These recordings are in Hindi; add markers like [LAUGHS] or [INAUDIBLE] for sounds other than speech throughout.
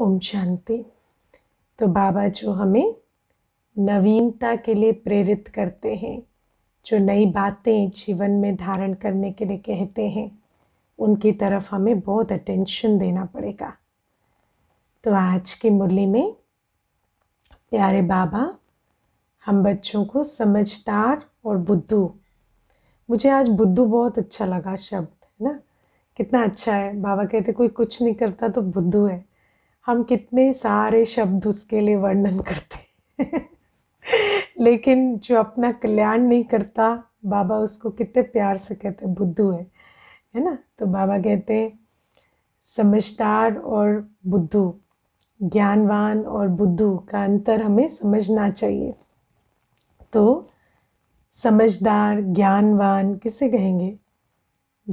ओम शांति तो बाबा जो हमें नवीनता के लिए प्रेरित करते हैं जो नई बातें जीवन में धारण करने के लिए कहते हैं उनकी तरफ हमें बहुत अटेंशन देना पड़ेगा तो आज की मुरली में प्यारे बाबा हम बच्चों को समझदार और बुद्धू मुझे आज बुद्धू बहुत अच्छा लगा शब्द है ना कितना अच्छा है बाबा कहते कोई कुछ नहीं करता तो बुद्धू है हम कितने सारे शब्द उसके लिए वर्णन करते लेकिन जो अपना कल्याण नहीं करता बाबा उसको कितने प्यार से कहते हैं बुद्धू है है ना तो बाबा कहते हैं समझदार और बुद्धू ज्ञानवान और बुद्धू का अंतर हमें समझना चाहिए तो समझदार ज्ञानवान किसे कहेंगे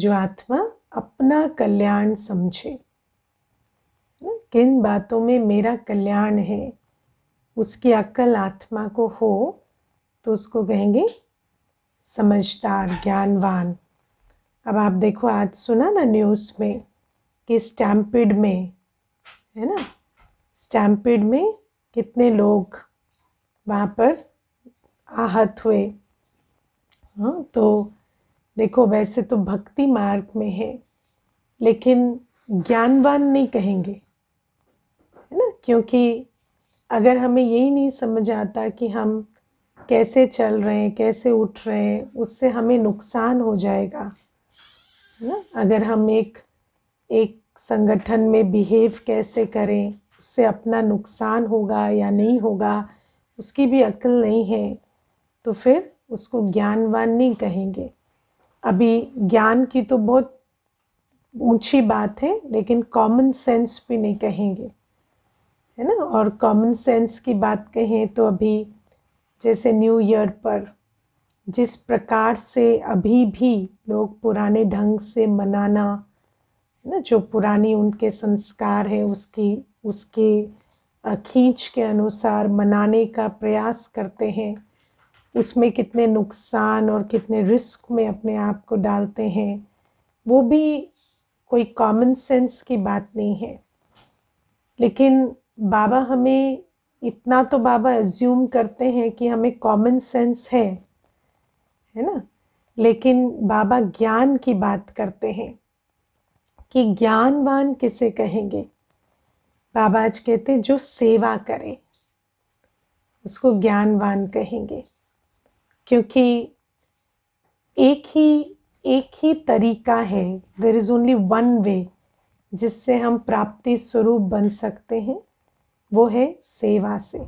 जो आत्मा अपना कल्याण समझे किन बातों में मेरा कल्याण है उसकी अक्ल आत्मा को हो तो उसको कहेंगे समझदार ज्ञानवान अब आप देखो आज सुना ना न्यूज़ में कि स्टैम्पिड में है ना स्टैम्पिड में कितने लोग वहाँ पर आहत हुए हाँ तो देखो वैसे तो भक्ति मार्ग में है लेकिन ज्ञानवान नहीं कहेंगे क्योंकि अगर हमें यही नहीं समझ आता कि हम कैसे चल रहे हैं कैसे उठ रहे हैं उससे हमें नुकसान हो जाएगा ना अगर हम एक एक संगठन में बिहेव कैसे करें उससे अपना नुकसान होगा या नहीं होगा उसकी भी अक्ल नहीं है तो फिर उसको ज्ञानवान नहीं कहेंगे अभी ज्ञान की तो बहुत ऊंची बात है लेकिन कॉमन सेंस भी नहीं कहेंगे है ना और कॉमन सेंस की बात कहें तो अभी जैसे न्यू ईयर पर जिस प्रकार से अभी भी लोग पुराने ढंग से मनाना है ना जो पुरानी उनके संस्कार है उसकी उसके खींच के अनुसार मनाने का प्रयास करते हैं उसमें कितने नुकसान और कितने रिस्क में अपने आप को डालते हैं वो भी कोई कॉमन सेंस की बात नहीं है लेकिन बाबा हमें इतना तो बाबा एज्यूम करते हैं कि हमें कॉमन सेंस है है ना लेकिन बाबा ज्ञान की बात करते हैं कि ज्ञानवान किसे कहेंगे बाबा आज कहते हैं जो सेवा करे उसको ज्ञानवान कहेंगे क्योंकि एक ही एक ही तरीका है there is only one way जिससे हम प्राप्ति स्वरूप बन सकते हैं वो है सेवा से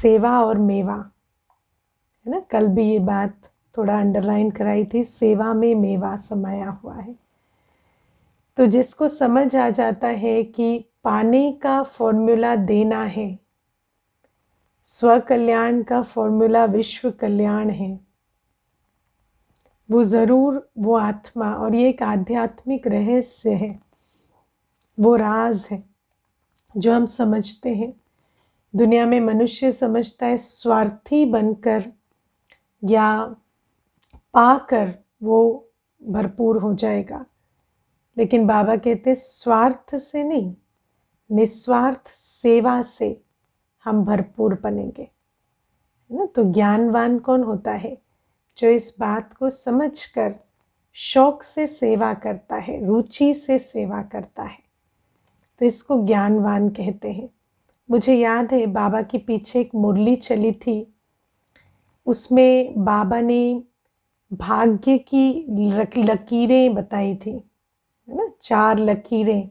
सेवा और मेवा है ना कल भी ये बात थोड़ा अंडरलाइन कराई थी सेवा में मेवा समाया हुआ है तो जिसको समझ आ जाता है कि पाने का फॉर्मूला देना है स्व कल्याण का फॉर्मूला विश्व कल्याण है वो ज़रूर वो आत्मा और ये एक आध्यात्मिक रहस्य है वो राज है जो हम समझते हैं दुनिया में मनुष्य समझता है स्वार्थी बनकर या पाकर वो भरपूर हो जाएगा लेकिन बाबा कहते स्वार्थ से नहीं निस्वार्थ सेवा से हम भरपूर बनेंगे है ना तो ज्ञानवान कौन होता है जो इस बात को समझकर शौक से सेवा करता है रुचि से सेवा करता है तो इसको ज्ञानवान कहते हैं मुझे याद है बाबा के पीछे एक मुरली चली थी उसमें बाबा ने भाग्य की लकीरें बताई थी है ना चार लकीरें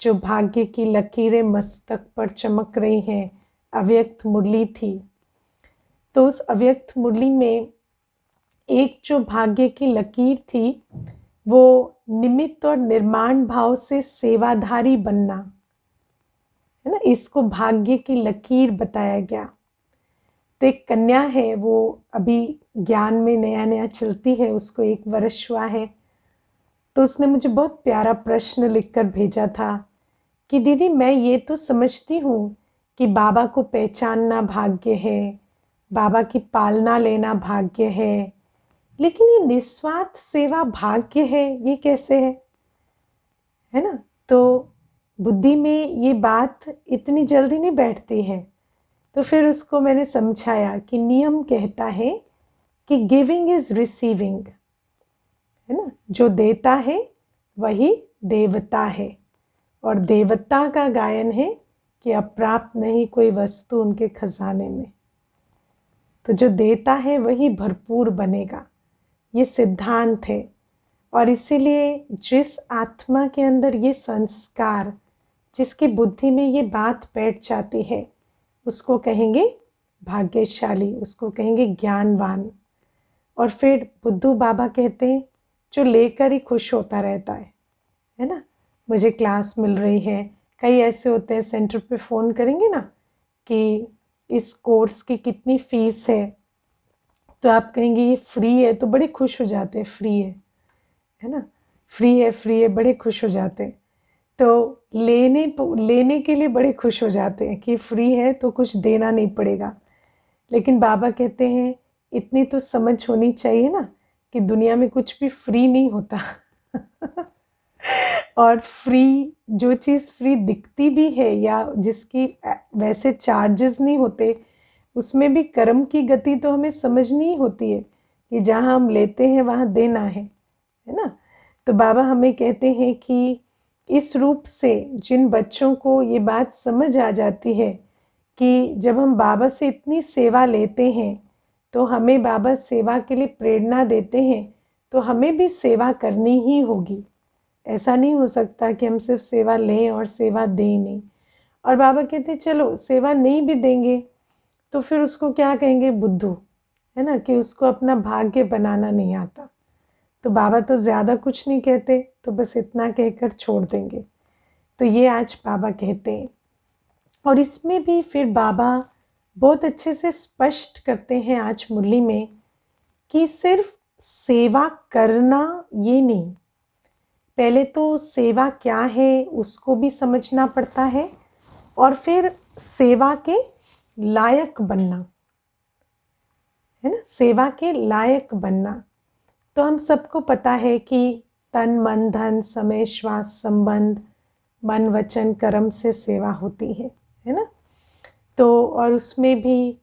जो भाग्य की लकीरें मस्तक पर चमक रही हैं अव्यक्त मुरली थी तो उस अव्यक्त मुरली में एक जो भाग्य की लकीर थी वो निमित्त और निर्माण भाव से सेवाधारी बनना है ना इसको भाग्य की लकीर बताया गया तो एक कन्या है वो अभी ज्ञान में नया नया चलती है उसको एक वर्ष हुआ है तो उसने मुझे बहुत प्यारा प्रश्न लिखकर भेजा था कि दीदी मैं ये तो समझती हूँ कि बाबा को पहचानना भाग्य है बाबा की पालना लेना भाग्य है लेकिन ये निस्वार्थ सेवा भाग्य है ये कैसे है है ना तो बुद्धि में ये बात इतनी जल्दी नहीं बैठती है तो फिर उसको मैंने समझाया कि नियम कहता है कि गिविंग इज़ रिसीविंग है ना जो देता है वही देवता है और देवता का गायन है कि अप्राप्त नहीं कोई वस्तु उनके खजाने में तो जो देता है वही भरपूर बनेगा ये सिद्धांत है और इसीलिए जिस आत्मा के अंदर ये संस्कार जिसकी बुद्धि में ये बात बैठ जाती है उसको कहेंगे भाग्यशाली उसको कहेंगे ज्ञानवान और फिर बुद्धू बाबा कहते हैं जो लेकर ही खुश होता रहता है है ना मुझे क्लास मिल रही है कई ऐसे होते हैं सेंटर पे फ़ोन करेंगे ना कि इस कोर्स की कितनी फ़ीस है तो आप कहेंगे ये फ्री है तो बड़े खुश हो जाते हैं फ्री है है ना फ्री है फ्री है बड़े खुश हो जाते हैं तो लेने लेने के लिए बड़े खुश हो जाते हैं कि फ्री है तो कुछ देना नहीं पड़ेगा लेकिन बाबा कहते हैं इतनी तो समझ होनी चाहिए ना कि दुनिया में कुछ भी फ्री नहीं होता [LAUGHS] और फ्री जो चीज़ फ्री दिखती भी है या जिसकी वैसे चार्जेस नहीं होते उसमें भी कर्म की गति तो हमें समझनी ही होती है कि जहाँ हम लेते हैं वहाँ देना है है ना तो बाबा हमें कहते हैं कि इस रूप से जिन बच्चों को ये बात समझ आ जाती है कि जब हम बाबा से इतनी सेवा लेते हैं तो हमें बाबा सेवा के लिए प्रेरणा देते हैं तो हमें भी सेवा करनी ही होगी ऐसा नहीं हो सकता कि हम सिर्फ सेवा लें और सेवा दें नहीं और बाबा कहते चलो सेवा नहीं भी देंगे तो फिर उसको क्या कहेंगे बुद्धू है ना कि उसको अपना भाग्य बनाना नहीं आता तो बाबा तो ज़्यादा कुछ नहीं कहते तो बस इतना कहकर छोड़ देंगे तो ये आज बाबा कहते हैं और इसमें भी फिर बाबा बहुत अच्छे से स्पष्ट करते हैं आज मुरली में कि सिर्फ सेवा करना ये नहीं पहले तो सेवा क्या है उसको भी समझना पड़ता है और फिर सेवा के लायक बनना है ना सेवा के लायक बनना तो हम सबको पता है कि तन मन धन समय श्वास संबंध मन वचन कर्म से सेवा होती है है ना तो और उसमें भी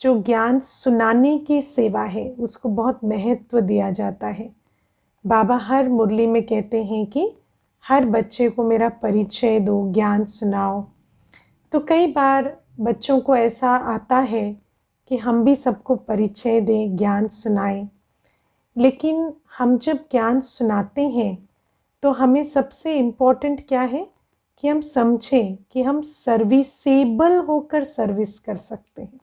जो ज्ञान सुनाने की सेवा है उसको बहुत महत्व दिया जाता है बाबा हर मुरली में कहते हैं कि हर बच्चे को मेरा परिचय दो ज्ञान सुनाओ तो कई बार बच्चों को ऐसा आता है कि हम भी सबको परिचय दें ज्ञान सुनाएं लेकिन हम जब ज्ञान सुनाते हैं तो हमें सबसे इम्पोर्टेंट क्या है कि हम समझें कि हम सर्विसेबल होकर सर्विस कर सकते हैं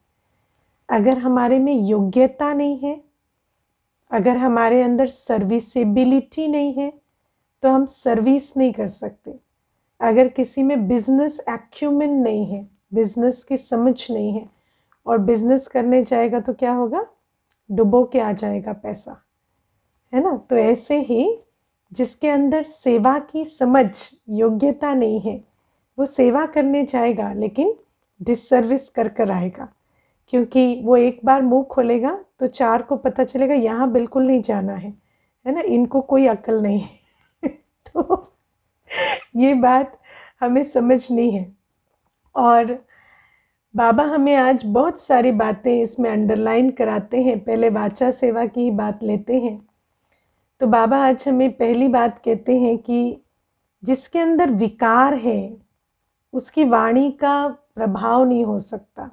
अगर हमारे में योग्यता नहीं है अगर हमारे अंदर सर्विसेबिलिटी नहीं है तो हम सर्विस नहीं कर सकते अगर किसी में बिजनेस एक्यूमेंट नहीं है बिजनेस की समझ नहीं है और बिजनेस करने जाएगा तो क्या होगा डुबो के आ जाएगा पैसा है ना तो ऐसे ही जिसके अंदर सेवा की समझ योग्यता नहीं है वो सेवा करने जाएगा लेकिन डिससर्विस कर कर आएगा क्योंकि वो एक बार मुंह खोलेगा तो चार को पता चलेगा यहाँ बिल्कुल नहीं जाना है है ना इनको कोई अकल नहीं है [LAUGHS] तो ये बात हमें समझ नहीं है और बाबा हमें आज बहुत सारी बातें इसमें अंडरलाइन कराते हैं पहले वाचा सेवा की ही बात लेते हैं तो बाबा आज हमें पहली बात कहते हैं कि जिसके अंदर विकार है उसकी वाणी का प्रभाव नहीं हो सकता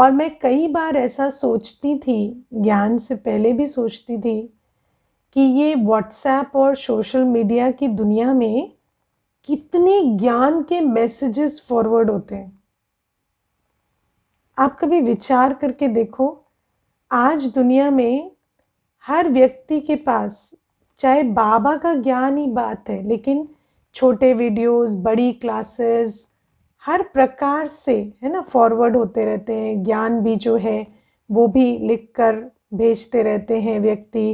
और मैं कई बार ऐसा सोचती थी ज्ञान से पहले भी सोचती थी कि ये व्हाट्सएप और सोशल मीडिया की दुनिया में कितने ज्ञान के मैसेजेस फॉरवर्ड होते हैं आप कभी विचार करके देखो आज दुनिया में हर व्यक्ति के पास चाहे बाबा का ज्ञान ही बात है लेकिन छोटे वीडियोस बड़ी क्लासेस हर प्रकार से है ना फॉरवर्ड होते रहते हैं ज्ञान भी जो है वो भी लिख कर भेजते रहते हैं व्यक्ति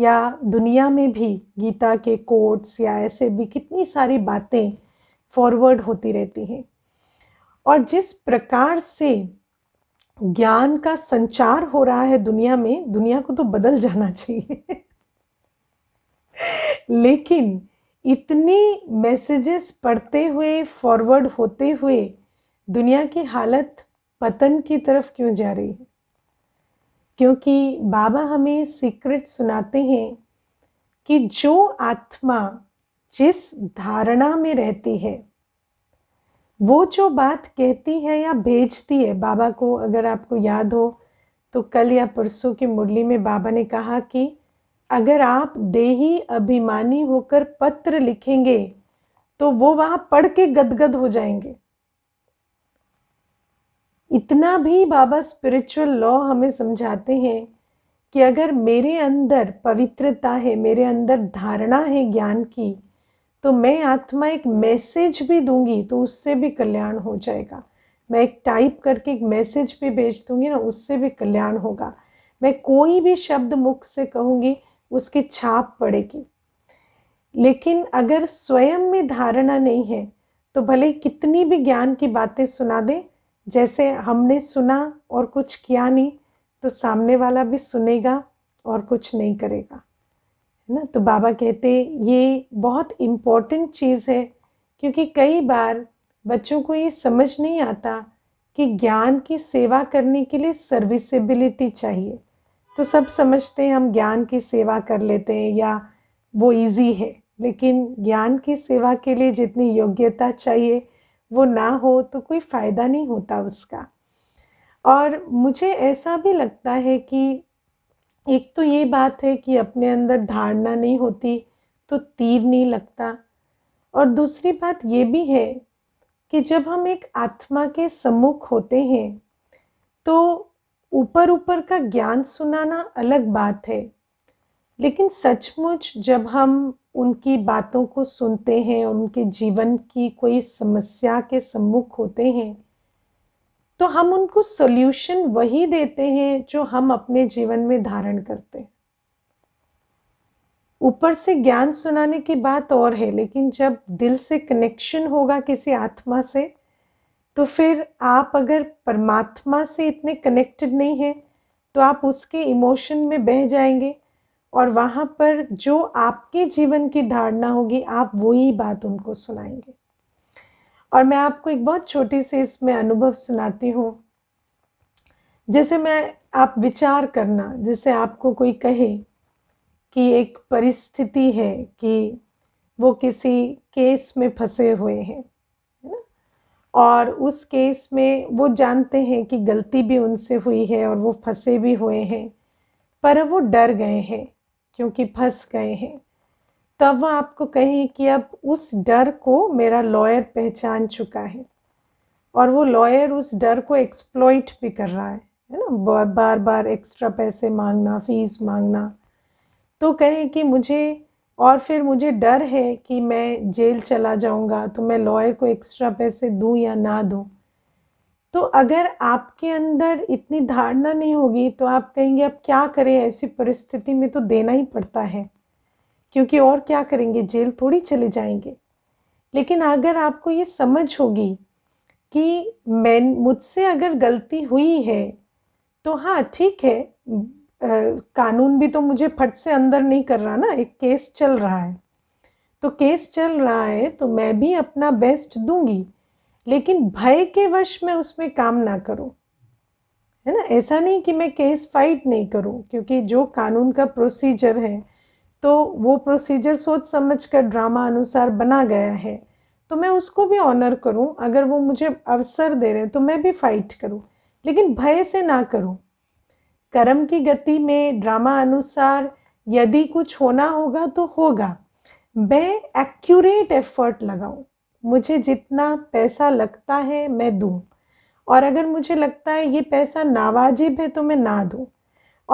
या दुनिया में भी गीता के कोट्स या ऐसे भी कितनी सारी बातें फॉरवर्ड होती रहती हैं और जिस प्रकार से ज्ञान का संचार हो रहा है दुनिया में दुनिया को तो बदल जाना चाहिए लेकिन इतनी मैसेजेस पढ़ते हुए फॉरवर्ड होते हुए दुनिया की हालत पतन की तरफ क्यों जा रही है क्योंकि बाबा हमें सीक्रेट सुनाते हैं कि जो आत्मा जिस धारणा में रहती है वो जो बात कहती है या भेजती है बाबा को अगर आपको याद हो तो कल या परसों की मुरली में बाबा ने कहा कि अगर आप देही अभिमानी होकर पत्र लिखेंगे तो वो वहाँ पढ़ के गदगद हो जाएंगे इतना भी बाबा स्पिरिचुअल लॉ हमें समझाते हैं कि अगर मेरे अंदर पवित्रता है मेरे अंदर धारणा है ज्ञान की तो मैं आत्मा एक मैसेज भी दूंगी तो उससे भी कल्याण हो जाएगा मैं एक टाइप करके एक मैसेज भी भेज दूंगी ना उससे भी कल्याण होगा मैं कोई भी शब्द मुख से कहूँगी उसकी छाप पड़ेगी लेकिन अगर स्वयं में धारणा नहीं है तो भले कितनी भी ज्ञान की बातें सुना दें जैसे हमने सुना और कुछ किया नहीं तो सामने वाला भी सुनेगा और कुछ नहीं करेगा है ना तो बाबा कहते ये बहुत इम्पॉर्टेंट चीज़ है क्योंकि कई बार बच्चों को ये समझ नहीं आता कि ज्ञान की सेवा करने के लिए सर्विसेबिलिटी चाहिए तो सब समझते हैं हम ज्ञान की सेवा कर लेते हैं या वो इजी है लेकिन ज्ञान की सेवा के लिए जितनी योग्यता चाहिए वो ना हो तो कोई फ़ायदा नहीं होता उसका और मुझे ऐसा भी लगता है कि एक तो ये बात है कि अपने अंदर धारणा नहीं होती तो तीर नहीं लगता और दूसरी बात ये भी है कि जब हम एक आत्मा के सम्मुख होते हैं तो ऊपर ऊपर का ज्ञान सुनाना अलग बात है लेकिन सचमुच जब हम उनकी बातों को सुनते हैं उनके जीवन की कोई समस्या के सम्मुख होते हैं तो हम उनको सॉल्यूशन वही देते हैं जो हम अपने जीवन में धारण करते हैं ऊपर से ज्ञान सुनाने की बात और है लेकिन जब दिल से कनेक्शन होगा किसी आत्मा से तो फिर आप अगर परमात्मा से इतने कनेक्टेड नहीं हैं तो आप उसके इमोशन में बह जाएंगे और वहाँ पर जो आपके जीवन की धारणा होगी आप वही बात उनको सुनाएंगे और मैं आपको एक बहुत छोटी सी इसमें अनुभव सुनाती हूँ जैसे मैं आप विचार करना जैसे आपको कोई कहे कि एक परिस्थिति है कि वो किसी केस में फंसे हुए हैं है ना और उस केस में वो जानते हैं कि गलती भी उनसे हुई है और वो फंसे भी हुए हैं पर वो डर गए हैं क्योंकि फंस गए हैं तब वह आपको कहें कि अब उस डर को मेरा लॉयर पहचान चुका है और वो लॉयर उस डर को एक्सप्लॉइट भी कर रहा है है ना बार बार एक्स्ट्रा पैसे मांगना फीस मांगना तो कहें कि मुझे और फिर मुझे डर है कि मैं जेल चला जाऊंगा तो मैं लॉयर को एक्स्ट्रा पैसे दूं या ना दूं तो अगर आपके अंदर इतनी धारणा नहीं होगी तो आप कहेंगे अब क्या करें ऐसी परिस्थिति में तो देना ही पड़ता है क्योंकि और क्या करेंगे जेल थोड़ी चले जाएंगे लेकिन अगर आपको ये समझ होगी कि मैं मुझसे अगर गलती हुई है तो हाँ ठीक है आ, कानून भी तो मुझे फट से अंदर नहीं कर रहा ना एक केस चल रहा है तो केस चल रहा है तो मैं भी अपना बेस्ट दूंगी लेकिन भय के वश में उसमें काम ना करूं है ना ऐसा नहीं कि मैं केस फाइट नहीं करूं क्योंकि जो कानून का प्रोसीजर है तो वो प्रोसीजर सोच समझ कर ड्रामा अनुसार बना गया है तो मैं उसको भी ऑनर करूं अगर वो मुझे अवसर दे रहे हैं तो मैं भी फाइट करूं लेकिन भय से ना करूं कर्म की गति में ड्रामा अनुसार यदि कुछ होना होगा तो होगा मैं एक्यूरेट एफर्ट लगाऊं मुझे जितना पैसा लगता है मैं दूँ और अगर मुझे लगता है ये पैसा नावाजिब है तो मैं ना दूँ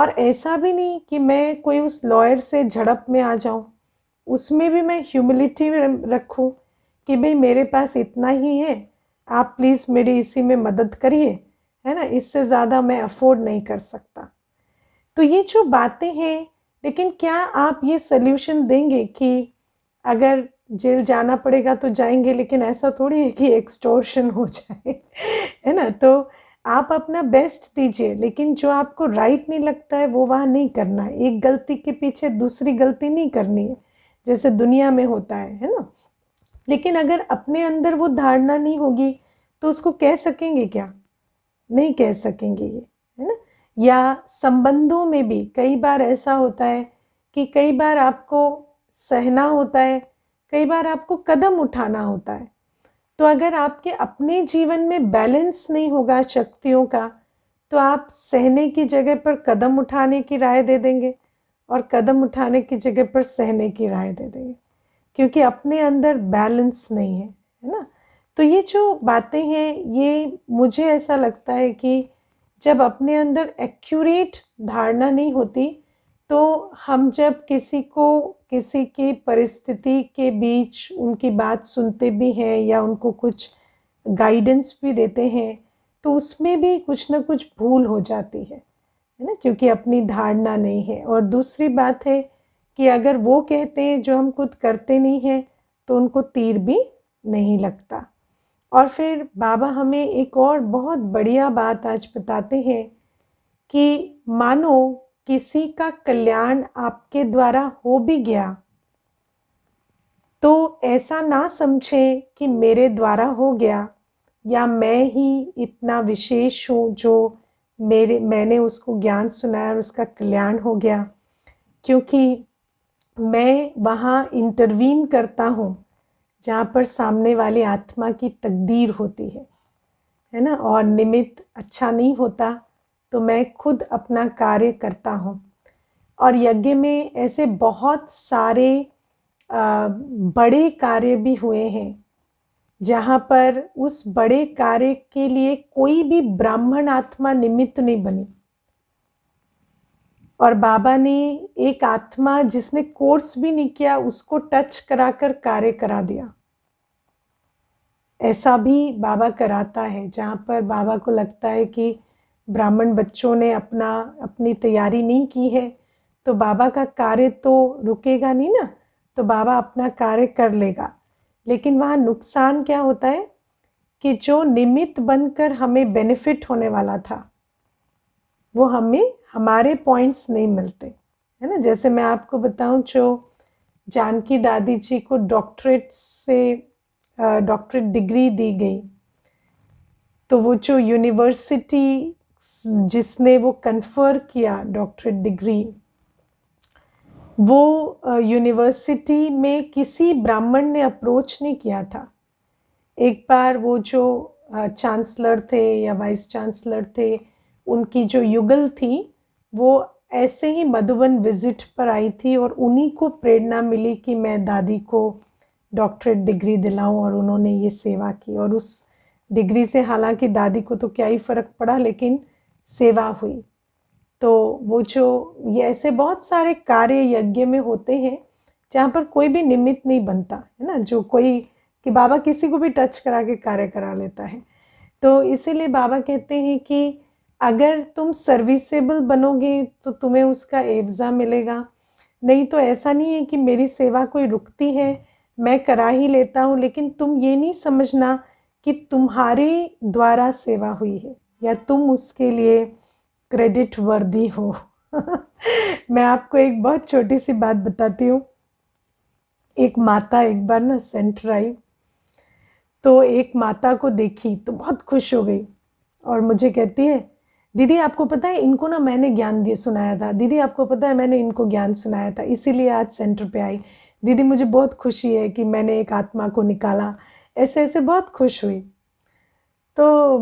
और ऐसा भी नहीं कि मैं कोई उस लॉयर से झड़प में आ जाऊँ उसमें भी मैं ह्यूमिलिटी रखूँ कि भाई मेरे पास इतना ही है आप प्लीज़ मेरी इसी में मदद करिए है ना इससे ज़्यादा मैं अफोर्ड नहीं कर सकता तो ये जो बातें हैं लेकिन क्या आप ये सल्यूशन देंगे कि अगर जेल जाना पड़ेगा तो जाएंगे लेकिन ऐसा थोड़ी है कि एक्सटोर्शन हो जाए है ना तो आप अपना बेस्ट दीजिए लेकिन जो आपको राइट नहीं लगता है वो वहाँ नहीं करना है एक गलती के पीछे दूसरी गलती नहीं करनी है जैसे दुनिया में होता है है ना लेकिन अगर अपने अंदर वो धारणा नहीं होगी तो उसको कह सकेंगे क्या नहीं कह सकेंगे ये है ना या संबंधों में भी कई बार ऐसा होता है कि कई बार आपको सहना होता है कई बार आपको कदम उठाना होता है तो अगर आपके अपने जीवन में बैलेंस नहीं होगा शक्तियों का तो आप सहने की जगह पर कदम उठाने की राय दे देंगे और कदम उठाने की जगह पर सहने की राय दे देंगे क्योंकि अपने अंदर बैलेंस नहीं है है ना तो ये जो बातें हैं ये मुझे ऐसा लगता है कि जब अपने अंदर एक्यूरेट धारणा नहीं होती तो हम जब किसी को किसी की परिस्थिति के बीच उनकी बात सुनते भी हैं या उनको कुछ गाइडेंस भी देते हैं तो उसमें भी कुछ ना कुछ भूल हो जाती है है ना क्योंकि अपनी धारणा नहीं है और दूसरी बात है कि अगर वो कहते हैं जो हम खुद करते नहीं हैं तो उनको तीर भी नहीं लगता और फिर बाबा हमें एक और बहुत बढ़िया बात आज बताते हैं कि मानो किसी का कल्याण आपके द्वारा हो भी गया तो ऐसा ना समझें कि मेरे द्वारा हो गया या मैं ही इतना विशेष हूँ जो मेरे मैंने उसको ज्ञान सुनाया और उसका कल्याण हो गया क्योंकि मैं वहाँ इंटरवीन करता हूँ जहाँ पर सामने वाली आत्मा की तकदीर होती है है ना और निमित्त अच्छा नहीं होता तो मैं खुद अपना कार्य करता हूँ और यज्ञ में ऐसे बहुत सारे आ, बड़े कार्य भी हुए हैं जहाँ पर उस बड़े कार्य के लिए कोई भी ब्राह्मण आत्मा निमित्त नहीं बनी और बाबा ने एक आत्मा जिसने कोर्स भी नहीं किया उसको टच कराकर कार्य करा दिया ऐसा भी बाबा कराता है जहाँ पर बाबा को लगता है कि ब्राह्मण बच्चों ने अपना अपनी तैयारी नहीं की है तो बाबा का कार्य तो रुकेगा नहीं ना तो बाबा अपना कार्य कर लेगा लेकिन वहाँ नुकसान क्या होता है कि जो निमित्त बनकर हमें बेनिफिट होने वाला था वो हमें हमारे पॉइंट्स नहीं मिलते है ना जैसे मैं आपको बताऊं जो जानकी दादी जी को डॉक्टरेट से डॉक्टरेट डिग्री दी गई तो वो जो यूनिवर्सिटी जिसने वो कन्फर किया डॉक्टरेट डिग्री वो यूनिवर्सिटी में किसी ब्राह्मण ने अप्रोच नहीं किया था एक बार वो जो चांसलर थे या वाइस चांसलर थे उनकी जो युगल थी वो ऐसे ही मधुबन विजिट पर आई थी और उन्हीं को प्रेरणा मिली कि मैं दादी को डॉक्टरेट डिग्री दिलाऊं और उन्होंने ये सेवा की और उस डिग्री से हालांकि दादी को तो क्या ही फ़र्क पड़ा लेकिन सेवा हुई तो वो जो ये ऐसे बहुत सारे कार्य यज्ञ में होते हैं जहाँ पर कोई भी निमित्त नहीं बनता है ना जो कोई कि बाबा किसी को भी टच करा के कार्य करा लेता है तो इसीलिए बाबा कहते हैं कि अगर तुम सर्विसेबल बनोगे तो तुम्हें उसका एवज़ा मिलेगा नहीं तो ऐसा नहीं है कि मेरी सेवा कोई रुकती है मैं करा ही लेता हूँ लेकिन तुम ये नहीं समझना कि तुम्हारे द्वारा सेवा हुई है या तुम उसके लिए क्रेडिट वर्दी हो [LAUGHS] मैं आपको एक बहुत छोटी सी बात बताती हूँ एक माता एक बार ना सेंटर आई तो एक माता को देखी तो बहुत खुश हो गई और मुझे कहती है दीदी आपको पता है इनको ना मैंने ज्ञान दिए सुनाया था दीदी आपको पता है मैंने इनको ज्ञान सुनाया था इसीलिए आज सेंटर पे आई दीदी मुझे बहुत खुशी है कि मैंने एक आत्मा को निकाला ऐसे ऐसे बहुत खुश हुई तो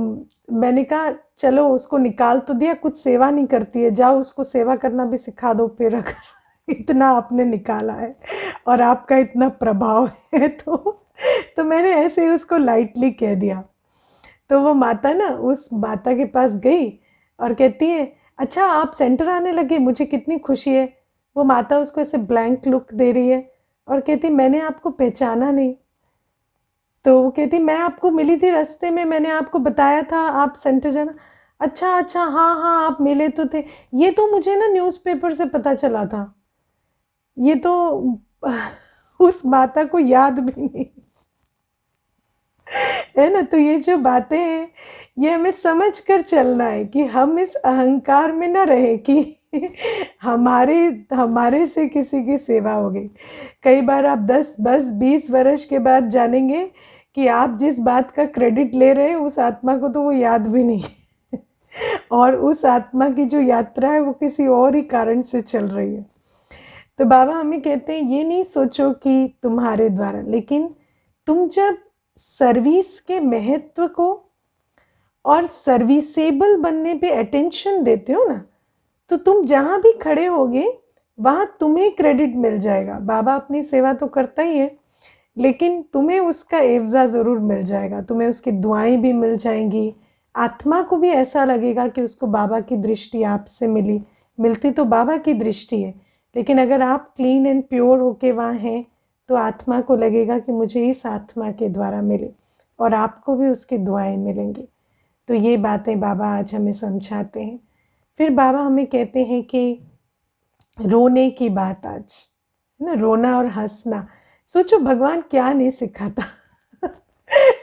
मैंने कहा चलो उसको निकाल तो दिया कुछ सेवा नहीं करती है जाओ उसको सेवा करना भी सिखा दो फिर अगर [LAUGHS] इतना आपने निकाला है और आपका इतना प्रभाव है [LAUGHS] तो तो मैंने ऐसे ही उसको लाइटली कह दिया तो वो माता ना उस माता के पास गई और कहती है अच्छा आप सेंटर आने लगे मुझे कितनी खुशी है वो माता उसको ऐसे ब्लैंक लुक दे रही है और कहती मैंने आपको पहचाना नहीं तो वो कहती मैं आपको मिली थी रास्ते में मैंने आपको बताया था आप सेंटर जाना अच्छा अच्छा हाँ हाँ आप मिले तो थे ये तो मुझे ना न्यूज़पेपर से पता चला था ये तो [LAUGHS] उस माता को याद भी नहीं है ना तो ये जो बातें हैं ये हमें समझ कर चलना है कि हम इस अहंकार में ना रहे कि [LAUGHS] हमारे हमारे से किसी की सेवा होगी कई बार आप 10 बस 20 वर्ष के बाद जानेंगे कि आप जिस बात का क्रेडिट ले रहे हैं उस आत्मा को तो वो याद भी नहीं और उस आत्मा की जो यात्रा है वो किसी और ही कारण से चल रही है तो बाबा हमें कहते हैं ये नहीं सोचो कि तुम्हारे द्वारा लेकिन तुम जब सर्विस के महत्व को और सर्विसेबल बनने पे अटेंशन देते हो ना तो तुम जहाँ भी खड़े होगे वहाँ तुम्हें क्रेडिट मिल जाएगा बाबा अपनी सेवा तो करता ही है लेकिन तुम्हें उसका एवज़ा ज़रूर मिल जाएगा तुम्हें उसकी दुआएं भी मिल जाएंगी आत्मा को भी ऐसा लगेगा कि उसको बाबा की दृष्टि आपसे मिली मिलती तो बाबा की दृष्टि है लेकिन अगर आप क्लीन एंड प्योर होके वहाँ हैं तो आत्मा को लगेगा कि मुझे इस आत्मा के द्वारा मिले और आपको भी उसकी दुआएं मिलेंगी तो ये बातें बाबा आज हमें समझाते हैं फिर बाबा हमें कहते हैं कि रोने की बात आज है ना रोना और हंसना सोचो भगवान क्या नहीं सिखाता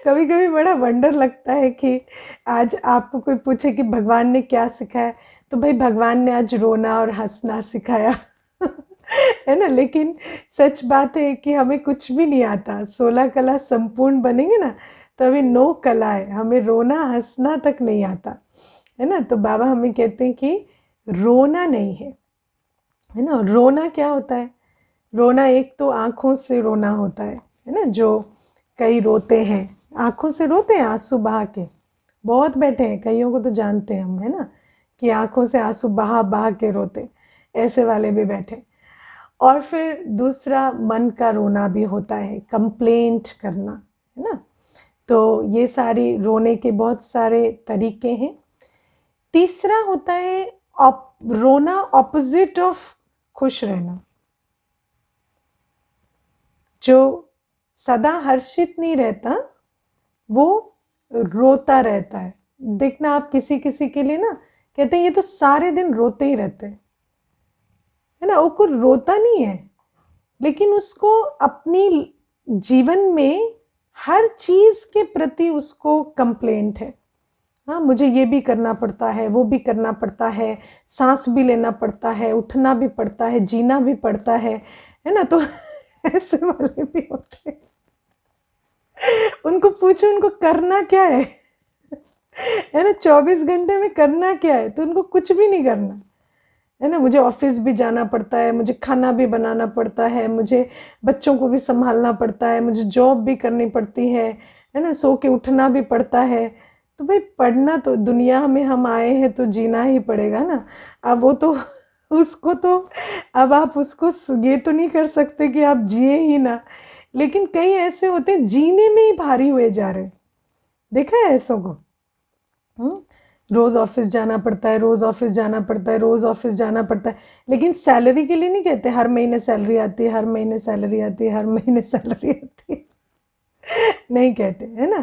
कभी कभी बड़ा वंडर लगता है कि आज आपको कोई पूछे कि भगवान ने क्या सिखाया तो भाई भगवान ने आज रोना और हंसना सिखाया है ना लेकिन सच बात है कि हमें कुछ भी नहीं आता सोलह कला संपूर्ण बनेंगे ना तो अभी नौ कला है हमें रोना हंसना तक नहीं आता है ना तो बाबा हमें कहते हैं कि रोना नहीं है है ना रोना क्या होता है रोना एक तो आँखों से रोना होता है है ना जो कई रोते हैं आँखों से रोते हैं आंसू बहा के बहुत बैठे हैं कईयों को तो जानते हैं हम है ना कि आँखों से आंसू बहा बहा के रोते ऐसे वाले भी बैठे और फिर दूसरा मन का रोना भी होता है कंप्लेंट करना है ना तो ये सारी रोने के बहुत सारे तरीके हैं तीसरा होता है रोना ऑपोजिट ऑफ खुश रहना जो सदा हर्षित नहीं रहता वो रोता रहता है देखना आप किसी किसी के लिए ना कहते हैं ये तो सारे दिन रोते ही रहते हैं है ना वो कुछ रोता नहीं है लेकिन उसको अपनी जीवन में हर चीज़ के प्रति उसको कंप्लेंट है हाँ मुझे ये भी करना पड़ता है वो भी करना पड़ता है सांस भी लेना पड़ता है उठना भी पड़ता है जीना भी पड़ता है है ना तो ऐसे वाले भी होते हैं उनको पूछो उनको करना क्या है है ना चौबीस घंटे में करना क्या है तो उनको कुछ भी नहीं करना है ना मुझे ऑफिस भी जाना पड़ता है मुझे खाना भी बनाना पड़ता है मुझे बच्चों को भी संभालना पड़ता है मुझे जॉब भी करनी पड़ती है है ना सो के उठना भी पड़ता है तो भाई पढ़ना तो दुनिया में हम आए हैं तो जीना ही पड़ेगा ना अब वो तो उसको तो अब आप उसको ये तो नहीं कर सकते कि आप जिए ही ना लेकिन कई ऐसे होते हैं जीने में ही भारी हुए जा रहे देखा है ऐसों को हुँ? हम्म, रोज़ ऑफिस जाना पड़ता है रोज़ ऑफिस जाना पड़ता है रोज़ ऑफिस जाना पड़ता है लेकिन सैलरी के लिए नहीं कहते हर महीने सैलरी आती है हर महीने सैलरी आती है हर महीने सैलरी आती है नहीं कहते है ना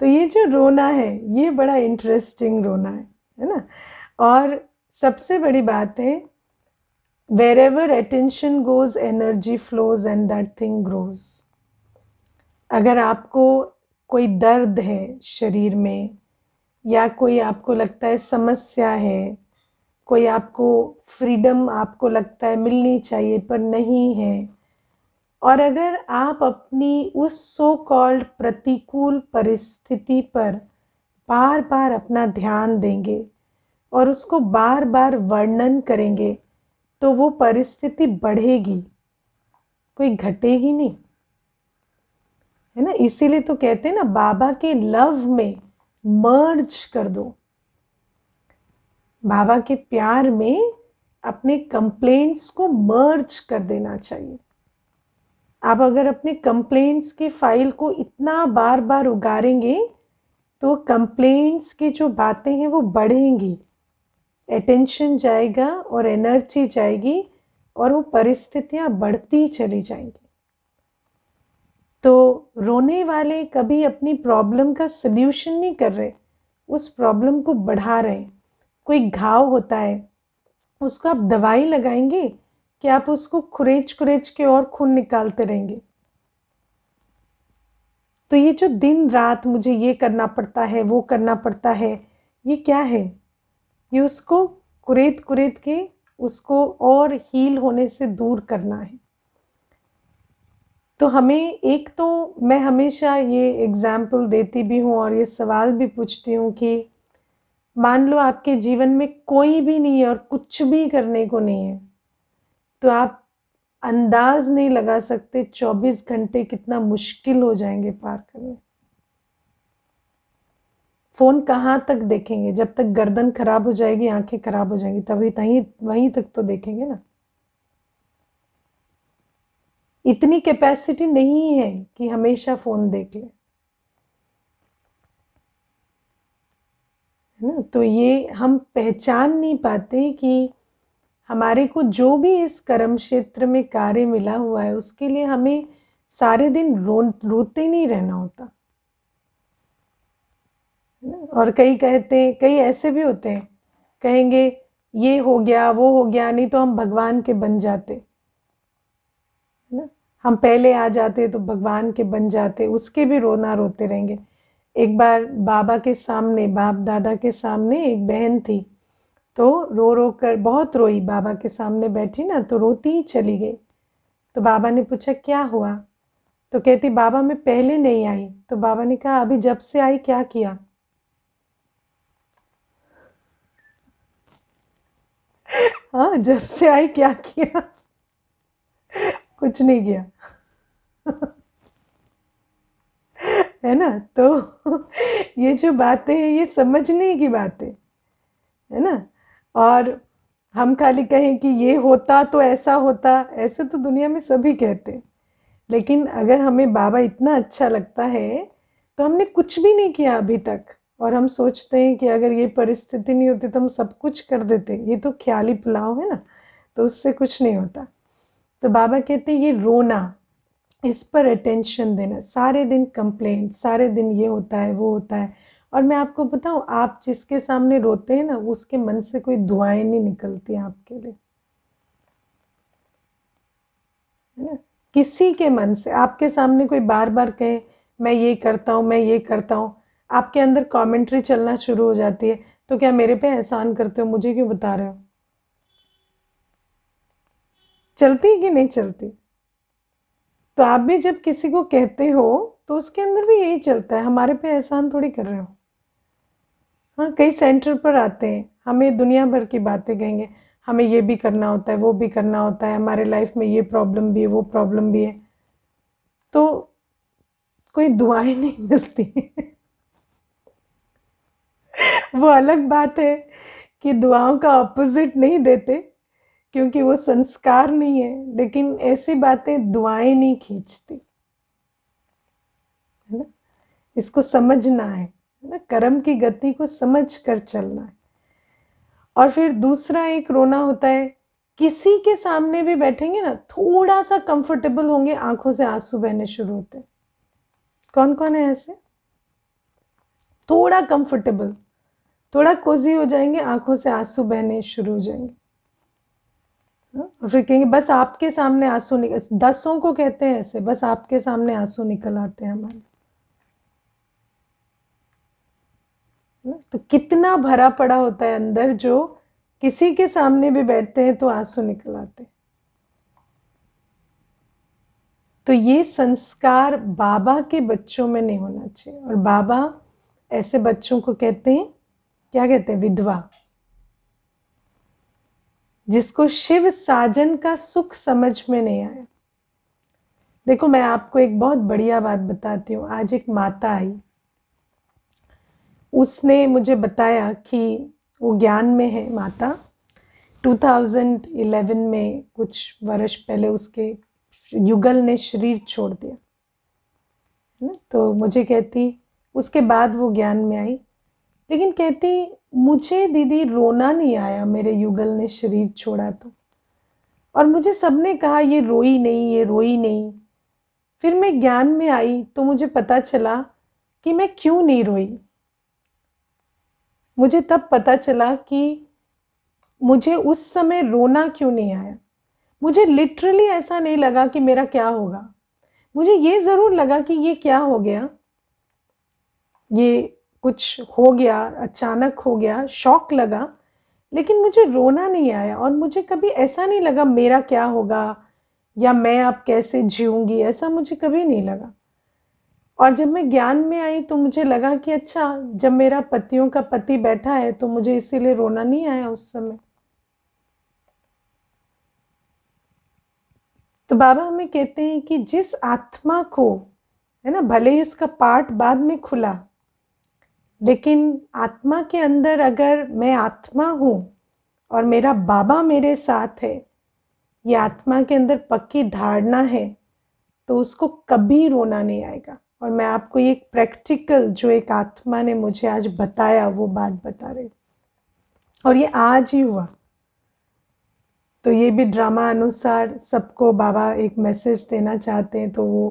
तो ये जो रोना है ये बड़ा इंटरेस्टिंग रोना है है ना और सबसे बड़ी बात है wherever attention goes energy flows and that thing grows अगर आपको कोई दर्द है शरीर में या कोई आपको लगता है समस्या है कोई आपको फ्रीडम आपको लगता है मिलनी चाहिए पर नहीं है और अगर आप अपनी उस सो कॉल्ड प्रतिकूल परिस्थिति पर बार बार अपना ध्यान देंगे और उसको बार बार वर्णन करेंगे तो वो परिस्थिति बढ़ेगी कोई घटेगी नहीं है ना इसीलिए तो कहते हैं ना बाबा के लव में मर्ज कर दो बाबा के प्यार में अपने कंप्लेंट्स को मर्ज कर देना चाहिए आप अगर अपने कंप्लेंट्स की फाइल को इतना बार बार उगारेंगे तो कंप्लेंट्स की जो बातें हैं वो बढ़ेंगी अटेंशन जाएगा और एनर्जी जाएगी और वो परिस्थितियाँ बढ़ती चली जाएंगी तो रोने वाले कभी अपनी प्रॉब्लम का सल्यूशन नहीं कर रहे उस प्रॉब्लम को बढ़ा रहे कोई घाव होता है उसको आप दवाई लगाएंगे कि आप उसको खुरेच खुरेच के और खून निकालते रहेंगे तो ये जो दिन रात मुझे ये करना पड़ता है वो करना पड़ता है ये क्या है ये उसको कुरेद कुरेद के उसको और हील होने से दूर करना है तो हमें एक तो मैं हमेशा ये एग्ज़ाम्पल देती भी हूँ और ये सवाल भी पूछती हूँ कि मान लो आपके जीवन में कोई भी नहीं है और कुछ भी करने को नहीं है तो आप अंदाज़ नहीं लगा सकते 24 घंटे कितना मुश्किल हो जाएंगे पार करने फ़ोन कहाँ तक देखेंगे जब तक गर्दन खराब हो जाएगी आंखें खराब हो जाएंगी तभी तहीं वहीं तक तो देखेंगे ना इतनी कैपेसिटी नहीं है कि हमेशा फ़ोन देख ले है ना तो ये हम पहचान नहीं पाते कि हमारे को जो भी इस कर्म क्षेत्र में कार्य मिला हुआ है उसके लिए हमें सारे दिन रो रोते नहीं रहना होता और कई कहते हैं कई ऐसे भी होते हैं कहेंगे ये हो गया वो हो गया नहीं तो हम भगवान के बन जाते है ना हम पहले आ जाते तो भगवान के बन जाते उसके भी रोना रोते रहेंगे एक बार बाबा के सामने बाप दादा के सामने एक बहन थी तो रो रो कर बहुत रोई बाबा के सामने बैठी ना तो रोती ही चली गई तो बाबा ने पूछा क्या हुआ तो कहती बाबा मैं पहले नहीं आई तो बाबा ने कहा अभी जब से आई क्या किया हाँ जब से आई क्या किया कुछ नहीं किया है ना तो ये जो बातें हैं ये समझने की बातें है ना और हम खाली कहें कि ये होता तो ऐसा होता ऐसे तो दुनिया में सभी कहते लेकिन अगर हमें बाबा इतना अच्छा लगता है तो हमने कुछ भी नहीं किया अभी तक और हम सोचते हैं कि अगर ये परिस्थिति नहीं होती तो हम सब कुछ कर देते ये तो ख्याली पुलाव है ना तो उससे कुछ नहीं होता तो बाबा कहते ये रोना इस पर अटेंशन देना सारे दिन कंप्लेन सारे दिन ये होता है वो होता है और मैं आपको बताऊँ आप जिसके सामने रोते हैं ना उसके मन से कोई दुआएं नहीं निकलती आपके लिए है ना किसी के मन से आपके सामने कोई बार बार कहे मैं ये करता हूँ मैं ये करता हूँ आपके अंदर कमेंट्री चलना शुरू हो जाती है तो क्या मेरे पे एहसान करते हो मुझे क्यों बता रहे हो चलती कि नहीं चलती तो आप भी जब किसी को कहते हो तो उसके अंदर भी यही चलता है हमारे पे एहसान थोड़ी कर रहे हो हाँ कई सेंटर पर आते हैं हमें दुनिया भर की बातें कहेंगे हमें ये भी करना होता है वो भी करना होता है हमारे लाइफ में ये प्रॉब्लम भी है वो प्रॉब्लम भी है तो कोई दुआएं नहीं मिलती वो अलग बात है कि दुआओं का ऑपोजिट नहीं देते क्योंकि वो संस्कार नहीं है लेकिन ऐसी बातें दुआएं नहीं खींचती है ना इसको समझना है है ना कर्म की गति को समझ कर चलना है और फिर दूसरा एक रोना होता है किसी के सामने भी बैठेंगे ना थोड़ा सा कंफर्टेबल होंगे आंखों से आंसू बहने शुरू होते हैं कौन कौन है ऐसे थोड़ा कंफर्टेबल थोड़ा कोजी हो जाएंगे आंखों से आंसू बहने शुरू हो जाएंगे हाँ, और फिर कहेंगे बस आपके सामने आंसू निकल दसों को कहते हैं ऐसे बस आपके सामने आंसू निकल आते हैं हमारे हाँ, तो कितना भरा पड़ा होता है अंदर जो किसी के सामने भी बैठते हैं तो आंसू निकल आते हैं तो ये संस्कार बाबा के बच्चों में नहीं होना चाहिए और बाबा ऐसे बच्चों को कहते हैं क्या कहते हैं विधवा जिसको शिव साजन का सुख समझ में नहीं आया देखो मैं आपको एक बहुत बढ़िया बात बताती हूँ आज एक माता आई उसने मुझे बताया कि वो ज्ञान में है माता 2011 में कुछ वर्ष पहले उसके युगल ने शरीर छोड़ दिया तो मुझे कहती उसके बाद वो ज्ञान में आई लेकिन कहती मुझे दीदी रोना नहीं आया मेरे युगल ने शरीर छोड़ा तो और मुझे सबने कहा ये रोई नहीं ये रोई नहीं फिर मैं ज्ञान में आई तो मुझे पता चला कि मैं क्यों नहीं रोई मुझे तब पता चला कि मुझे उस समय रोना क्यों नहीं आया मुझे लिटरली ऐसा नहीं लगा कि मेरा क्या होगा मुझे ये ज़रूर लगा कि ये क्या हो गया ये कुछ हो गया अचानक हो गया शौक लगा लेकिन मुझे रोना नहीं आया और मुझे कभी ऐसा नहीं लगा मेरा क्या होगा या मैं अब कैसे जीऊँगी ऐसा मुझे कभी नहीं लगा और जब मैं ज्ञान में आई तो मुझे लगा कि अच्छा जब मेरा पतियों का पति बैठा है तो मुझे इसीलिए रोना नहीं आया उस समय तो बाबा हमें कहते हैं कि जिस आत्मा को है ना भले ही उसका पार्ट बाद में खुला लेकिन आत्मा के अंदर अगर मैं आत्मा हूँ और मेरा बाबा मेरे साथ है ये आत्मा के अंदर पक्की धारणा है तो उसको कभी रोना नहीं आएगा और मैं आपको ये एक प्रैक्टिकल जो एक आत्मा ने मुझे आज बताया वो बात बता रही और ये आज ही हुआ तो ये भी ड्रामा अनुसार सबको बाबा एक मैसेज देना चाहते हैं तो वो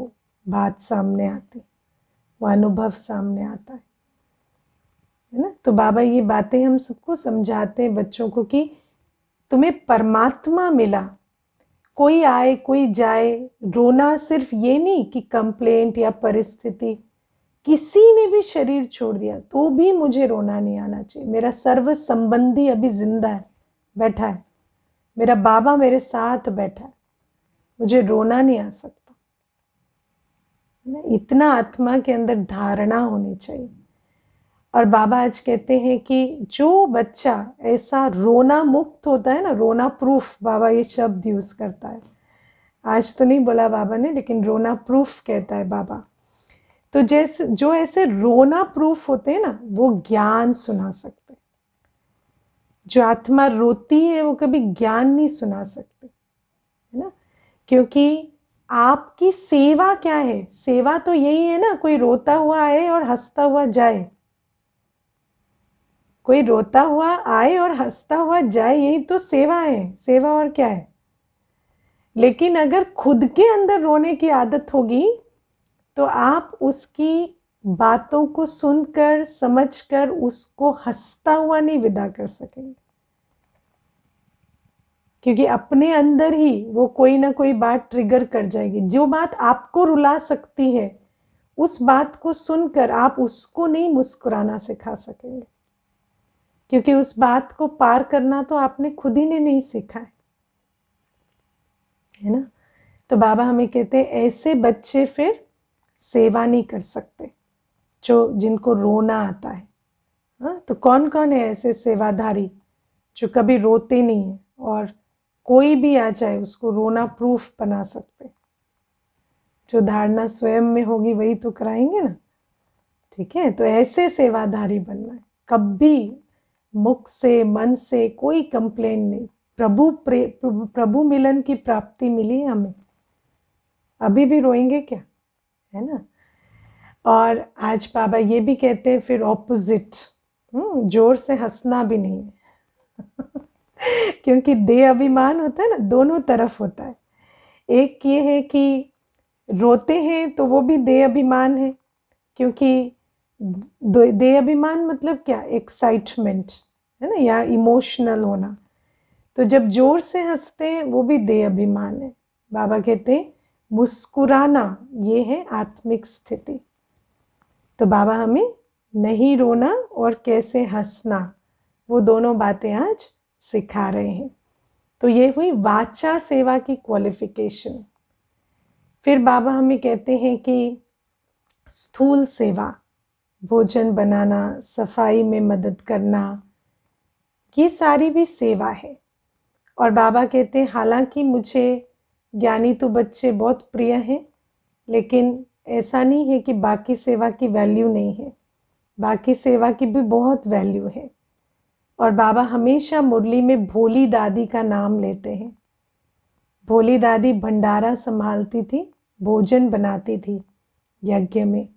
बात सामने आती वो अनुभव सामने आता है है ना तो बाबा ये बातें हम सबको समझाते हैं बच्चों को कि तुम्हें परमात्मा मिला कोई आए कोई जाए रोना सिर्फ ये नहीं कि कंप्लेंट या परिस्थिति किसी ने भी शरीर छोड़ दिया तो भी मुझे रोना नहीं आना चाहिए मेरा सर्व संबंधी अभी जिंदा है बैठा है मेरा बाबा मेरे साथ बैठा है मुझे रोना नहीं आ सकता इतना आत्मा के अंदर धारणा होनी चाहिए और बाबा आज कहते हैं कि जो बच्चा ऐसा रोना मुक्त होता है ना रोना प्रूफ बाबा ये शब्द यूज़ करता है आज तो नहीं बोला बाबा ने लेकिन रोना प्रूफ कहता है बाबा तो जैसे जो ऐसे रोना प्रूफ होते हैं ना वो ज्ञान सुना सकते जो आत्मा रोती है वो कभी ज्ञान नहीं सुना सकते है ना क्योंकि आपकी सेवा क्या है सेवा तो यही है ना कोई रोता हुआ आए और हंसता हुआ जाए कोई रोता हुआ आए और हंसता हुआ जाए यही तो सेवा है सेवा और क्या है लेकिन अगर खुद के अंदर रोने की आदत होगी तो आप उसकी बातों को सुनकर समझकर उसको हंसता हुआ नहीं विदा कर सकेंगे क्योंकि अपने अंदर ही वो कोई ना कोई बात ट्रिगर कर जाएगी जो बात आपको रुला सकती है उस बात को सुनकर आप उसको नहीं मुस्कुराना सिखा सकेंगे क्योंकि उस बात को पार करना तो आपने खुद ही ने नहीं सीखा है है ना तो बाबा हमें कहते हैं ऐसे बच्चे फिर सेवा नहीं कर सकते जो जिनको रोना आता है हाँ तो कौन कौन है ऐसे सेवाधारी जो कभी रोते नहीं हैं और कोई भी आ जाए उसको रोना प्रूफ बना सकते जो धारणा स्वयं में होगी वही तो कराएंगे ना ठीक है तो ऐसे सेवाधारी बनना है कभी मुख से मन से कोई कंप्लेन नहीं प्रभु प्रे प्रभु मिलन की प्राप्ति मिली हमें अभी भी रोएंगे क्या है ना और आज बाबा ये भी कहते हैं फिर ऑपोजिट हम्म, जोर से हंसना भी नहीं है [LAUGHS] क्योंकि दे अभिमान होता है ना दोनों तरफ होता है एक ये है कि रोते हैं तो वो भी दे अभिमान है क्योंकि दे अभिमान मतलब क्या एक्साइटमेंट है ना या इमोशनल होना तो जब जोर से हंसते हैं वो भी दे अभिमान है बाबा कहते हैं मुस्कुराना ये है आत्मिक स्थिति तो बाबा हमें नहीं रोना और कैसे हंसना वो दोनों बातें आज सिखा रहे हैं तो ये हुई वाचा सेवा की क्वालिफिकेशन फिर बाबा हमें कहते हैं कि स्थूल सेवा भोजन बनाना सफाई में मदद करना ये सारी भी सेवा है और बाबा कहते हैं हालांकि मुझे ज्ञानी तो बच्चे बहुत प्रिय हैं लेकिन ऐसा नहीं है कि बाकी सेवा की वैल्यू नहीं है बाकी सेवा की भी बहुत वैल्यू है और बाबा हमेशा मुरली में भोली दादी का नाम लेते हैं भोली दादी भंडारा संभालती थी भोजन बनाती थी यज्ञ में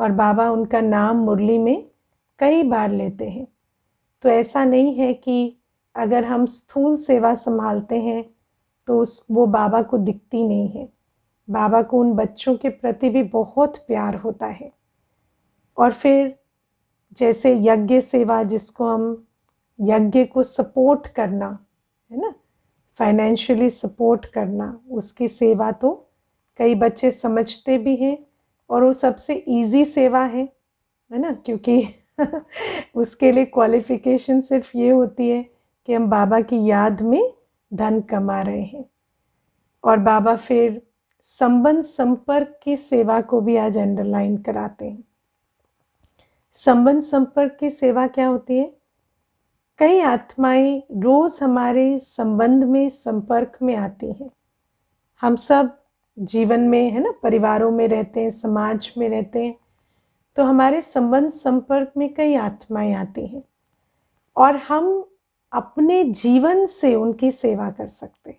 और बाबा उनका नाम मुरली में कई बार लेते हैं तो ऐसा नहीं है कि अगर हम स्थूल सेवा संभालते हैं तो उस वो बाबा को दिखती नहीं है बाबा को उन बच्चों के प्रति भी बहुत प्यार होता है और फिर जैसे यज्ञ सेवा जिसको हम यज्ञ को सपोर्ट करना है ना फाइनेंशियली सपोर्ट करना उसकी सेवा तो कई बच्चे समझते भी हैं और वो सबसे इजी सेवा है है ना क्योंकि [LAUGHS] उसके लिए क्वालिफिकेशन सिर्फ ये होती है कि हम बाबा की याद में धन कमा रहे हैं और बाबा फिर संबंध संपर्क की सेवा को भी आज अंडरलाइन कराते हैं संबंध संपर्क की सेवा क्या होती है कई आत्माएं रोज़ हमारे संबंध में संपर्क में आती हैं हम सब जीवन में है ना परिवारों में रहते हैं समाज में रहते हैं तो हमारे संबंध संपर्क में कई आत्माएं आती हैं और हम अपने जीवन से उनकी सेवा कर सकते हैं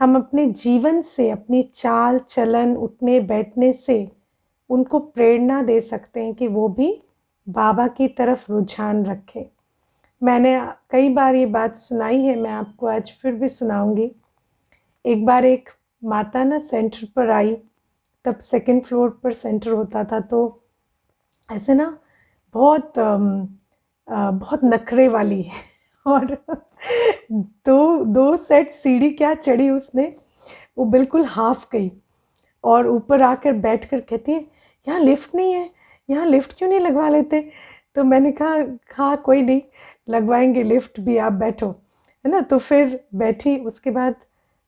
हम अपने जीवन से अपनी चाल चलन उठने बैठने से उनको प्रेरणा दे सकते हैं कि वो भी बाबा की तरफ रुझान रखें मैंने कई बार ये बात सुनाई है मैं आपको आज फिर भी सुनाऊंगी एक बार एक माता ना सेंटर पर आई तब सेकंड फ्लोर पर सेंटर होता था तो ऐसे ना बहुत बहुत नखरे वाली है [LAUGHS] और दो दो सेट सीढ़ी क्या चढ़ी उसने वो बिल्कुल हाफ गई और ऊपर आकर बैठ कर कहती है यहाँ लिफ्ट नहीं है यहाँ लिफ्ट क्यों नहीं लगवा लेते तो मैंने कहा हाँ कोई नहीं लगवाएंगे लिफ्ट भी आप बैठो है ना तो फिर बैठी उसके बाद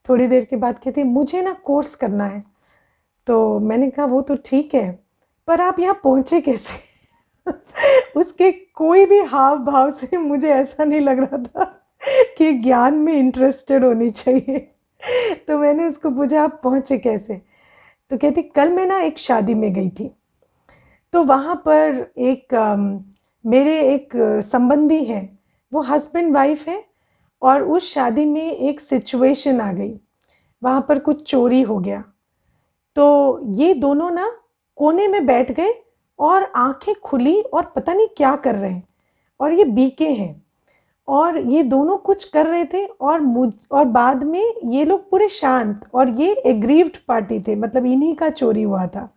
थोड़ी देर के बाद कहती मुझे ना कोर्स करना है तो मैंने कहा वो तो ठीक है पर आप यहाँ पहुँचे कैसे [LAUGHS] उसके कोई भी हाव भाव से मुझे ऐसा नहीं लग रहा था कि ज्ञान में इंटरेस्टेड होनी चाहिए तो मैंने उसको पूछा आप पहुँचे कैसे तो कहती कल मैं ना एक शादी में गई थी तो वहाँ पर एक आ, मेरे एक संबंधी हैं वो हस्बैंड वाइफ हैं और उस शादी में एक सिचुएशन आ गई वहाँ पर कुछ चोरी हो गया तो ये दोनों ना कोने में बैठ गए और आंखें खुली और पता नहीं क्या कर रहे हैं और ये बीके हैं और ये दोनों कुछ कर रहे थे और मुझ और बाद में ये लोग पूरे शांत और ये एग्रीव्ड पार्टी थे मतलब इन्हीं का चोरी हुआ था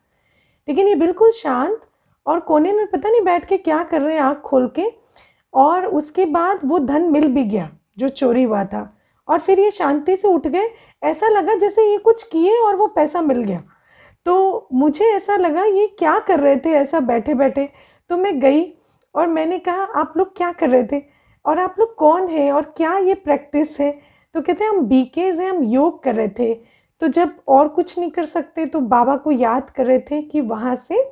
लेकिन ये बिल्कुल शांत और कोने में पता नहीं बैठ के क्या कर रहे हैं आँख खोल के और उसके बाद वो धन मिल भी गया जो चोरी हुआ था और फिर ये शांति से उठ गए ऐसा लगा जैसे ये कुछ किए और वो पैसा मिल गया तो मुझे ऐसा लगा ये क्या कर रहे थे ऐसा बैठे बैठे तो मैं गई और मैंने कहा आप लोग क्या कर रहे थे और आप लोग कौन हैं और क्या ये प्रैक्टिस है तो कहते हैं हम बी केज हैं हम योग कर रहे थे तो जब और कुछ नहीं कर सकते तो बाबा को याद कर रहे थे कि वहाँ से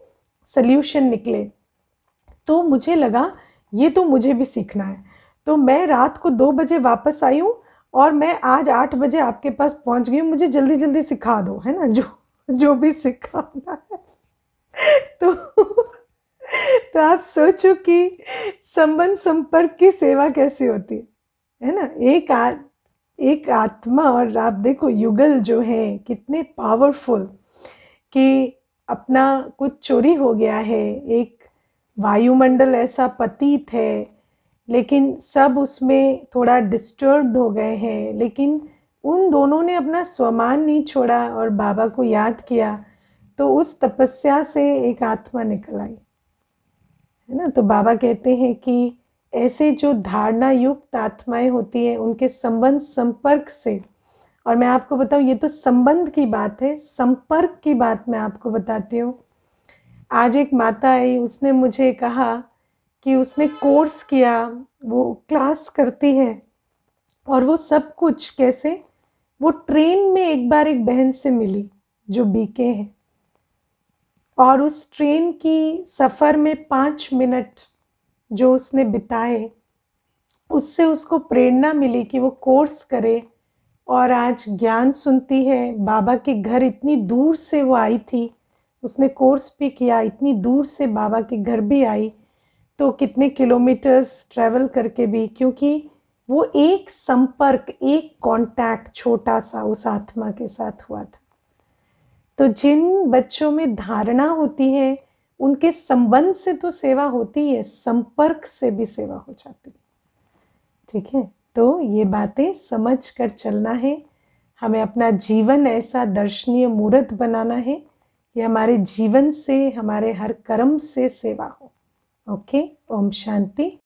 सल्यूशन निकले तो मुझे लगा ये तो मुझे भी सीखना है तो मैं रात को दो बजे वापस आई हूँ और मैं आज आठ बजे आपके पास पहुँच गई हूँ मुझे जल्दी जल्दी सिखा दो है ना जो जो भी सिखाना है तो तो आप सोचो कि संबंध संपर्क की सेवा कैसी होती है है ना एक आ, एक आत्मा और आप देखो युगल जो है कितने पावरफुल कि अपना कुछ चोरी हो गया है एक वायुमंडल ऐसा पतीत है लेकिन सब उसमें थोड़ा डिस्टर्ब्ड हो गए हैं लेकिन उन दोनों ने अपना स्वमान नहीं छोड़ा और बाबा को याद किया तो उस तपस्या से एक आत्मा निकल आई है ना तो बाबा कहते हैं कि ऐसे जो धारणा युक्त आत्माएं होती हैं उनके संबंध संपर्क से और मैं आपको बताऊं ये तो संबंध की बात है संपर्क की बात मैं आपको बताती हूँ आज एक माता आई उसने मुझे कहा कि उसने कोर्स किया वो क्लास करती है और वो सब कुछ कैसे वो ट्रेन में एक बार एक बहन से मिली जो बीके है और उस ट्रेन की सफ़र में पाँच मिनट जो उसने बिताए उससे उसको प्रेरणा मिली कि वो कोर्स करे और आज ज्ञान सुनती है बाबा के घर इतनी दूर से वो आई थी उसने कोर्स भी किया इतनी दूर से बाबा के घर भी आई तो कितने किलोमीटर्स ट्रैवल करके भी क्योंकि वो एक संपर्क एक कांटेक्ट छोटा सा उस आत्मा के साथ हुआ था तो जिन बच्चों में धारणा होती है उनके संबंध से तो सेवा होती है संपर्क से भी सेवा हो जाती है ठीक है तो ये बातें समझ कर चलना है हमें अपना जीवन ऐसा दर्शनीय मूर्त बनाना है कि हमारे जीवन से हमारे हर कर्म से सेवा हो ओके ओम शांति